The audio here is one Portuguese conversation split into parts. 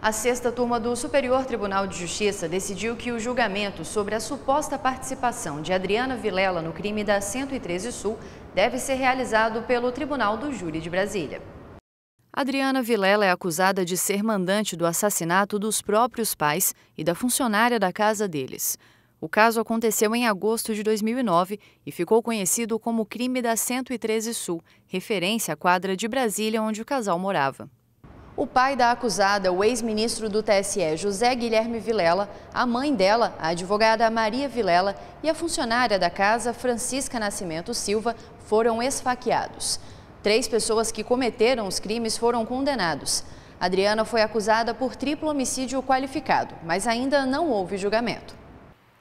A sexta turma do Superior Tribunal de Justiça decidiu que o julgamento sobre a suposta participação de Adriana Vilela no crime da 113 Sul deve ser realizado pelo Tribunal do Júri de Brasília. Adriana Vilela é acusada de ser mandante do assassinato dos próprios pais e da funcionária da casa deles. O caso aconteceu em agosto de 2009 e ficou conhecido como crime da 113 Sul, referência à quadra de Brasília onde o casal morava. O pai da acusada, o ex-ministro do TSE, José Guilherme Vilela, a mãe dela, a advogada Maria Vilela e a funcionária da casa, Francisca Nascimento Silva, foram esfaqueados. Três pessoas que cometeram os crimes foram condenados. Adriana foi acusada por triplo homicídio qualificado, mas ainda não houve julgamento.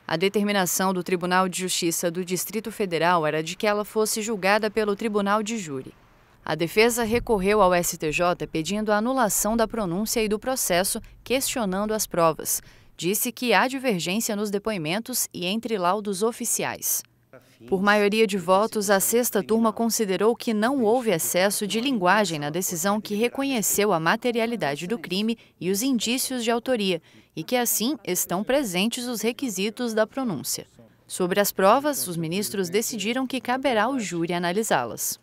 A determinação do Tribunal de Justiça do Distrito Federal era de que ela fosse julgada pelo Tribunal de Júri. A defesa recorreu ao STJ pedindo a anulação da pronúncia e do processo, questionando as provas. Disse que há divergência nos depoimentos e entre laudos oficiais. Por maioria de votos, a sexta turma considerou que não houve excesso de linguagem na decisão que reconheceu a materialidade do crime e os indícios de autoria, e que assim estão presentes os requisitos da pronúncia. Sobre as provas, os ministros decidiram que caberá ao júri analisá-las.